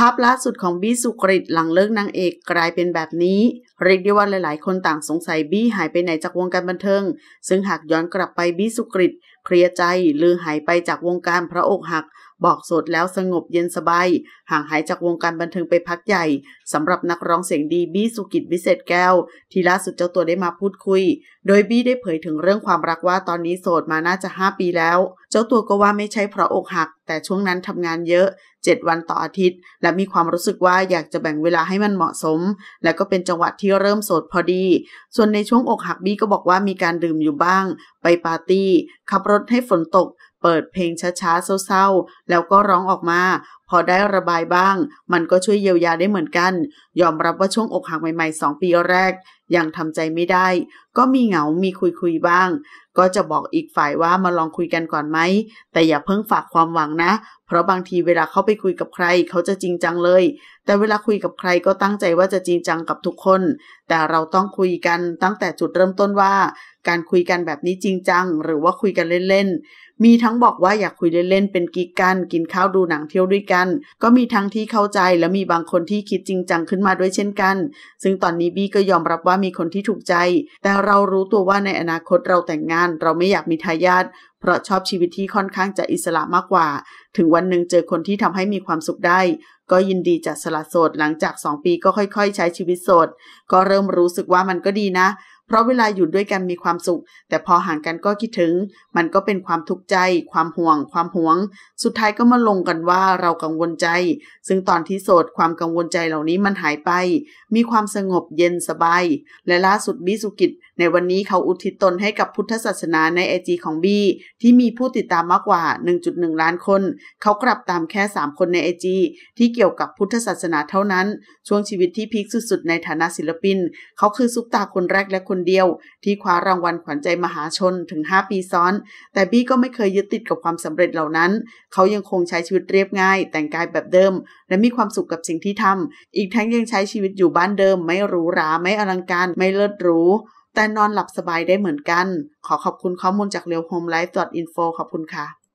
ภาพล่าสุดของบี้สุกริตหลังเลิกนางเอกกลายเป็นแบบนี้ เรียกได้ว่าหลาย ๆ คนต่างสงสัยบี้หายไปไหนจากวงการบันเทิง ซึ่งหากย้อนกลับไปบี้สุกริตเคลียร์ใจลือหายไปจากวงการพระอกหัก บอกสดแล้วสงบเย็นสบายห่างหายจากวงการบันเทิงไปพักใหญ่สำหรับนักร้องเสียงดีบี้สุกิตวิเศษแก้ว ที่ล่าสุดเจ้าตัวได้มาพูดคุย โดยบี้ได้เผยถึงเรื่องความรักว่าตอนนี้โสดมาน่าจะ5ปีแล้ว เจ้าตัวก็ว่าไม่ใช่เพราะอกหัก แต่ช่วงนั้นทำงานเยอะ7วันต่ออาทิตย์ และมีความรู้สึกว่าอยากจะแบ่งเวลาให้มันเหมาะสม และก็เป็นจังหวะที่เริ่มโสดพอดี ส่วนในช่วงอกหักบี้ก็บอกว่ามีการดื่มอยู่บ้าง ไปปาร์ตี้ ขับรถให้ฝนตกเปิดเพลงช้าๆเศร้าๆแล้วก็ร้องออกมา พอได้ระบายบ้าง มันก็ช่วยเยียวยาได้เหมือนกัน ยอมรับว่าช่วงอกหักใหม่ๆ 2 ปีแรก ยังทำใจไม่ได้ ก็มีเหงา มีคุยๆบ้าง ก็จะบอกอีกฝ่ายว่ามาลองคุยกันก่อนไหมแต่อย่าเพิ่งฝากความหวังนะ เพราะบางทีเวลาเขาไปคุยกับใคร เขาจะจริงจังเลย แต่เวลาคุยกับใครก็ตั้งใจว่าจะจริงจังกับทุกคน แต่เราต้องคุยกันตั้งแต่จุดเริ่มต้นว่า การคุยกันแบบนี้จริงจัง หรือว่าคุยกันเล่นๆมีทั้งบอกว่าอยากคุยเล่นๆ เป็นกิ๊กกัน กินข้าวดูหนังเที่ยวด้วยกัน ก็มีทั้งที่เข้าใจและมีบางคนที่คิดจริงจังขึ้นมาด้วยเช่นกัน ซึ่งตอนนี้บี้ก็ยอมรับว่ามีคนที่ถูกใจ แต่เรารู้ตัวว่าในอนาคตเราแต่งงาน เราไม่อยากมีทายาทเพราะชอบชีวิตที่ค่อนข้างจะอิสระมากกว่า ถึงวันหนึ่งเจอคนที่ทำให้มีความสุขได้ ก็ยินดีจะสละโสด หลังจาก2ปีก็ค่อย ๆ ใช้ชีวิตโสด ก็เริ่มรู้สึกว่ามันก็ดีนะเพราะเวลาอยู่ด้วยกันมีความสุข แต่พอห่างกันก็คิดถึง มันก็เป็นความทุกข์ใจ ความห่วง ความหวง สุดท้ายก็มาลงกันว่าเรากังวลใจ ซึ่งตอนที่โสดความกังวลใจเหล่านี้มันหายไป มีความสงบเย็นสบาย และล่าสุดบีสุกิจ ในวันนี้เขาอุทิศตนให้กับพุทธศาสนาในไอจีของบีที่มีผู้ติดตามมากกว่า 1.1 ล้านคน เขากลับตามแค่ 3คนในไอจีที่เกี่ยวกับพุทธศาสนาเท่านั้น ช่วงชีวิตที่พีคสุดๆ ในฐานะศิลปิน เขาคือซุปตาคนแรกและคนนเดียวที่คว้ารางวัลขวัญใจมหาชนถึง 5 ปีซ้อน แต่บี้ก็ไม่เคยยึดติดกับความสำเร็จเหล่านั้น เขายังคงใช้ชีวิตเรียบง่ายแต่งกายแบบเดิม และมีความสุขกับสิ่งที่ทำ อีกทั้งยังใช้ชีวิตอยู่บ้านเดิม ไม่หรูหรา ไม่อลังการไม่เลิศหรู แต่นอนหลับสบายได้เหมือนกัน ขอขอบคุณข้อมูลจากเรียวโฮมไลฟ์ดออทินโฟขอบคุณค่ะ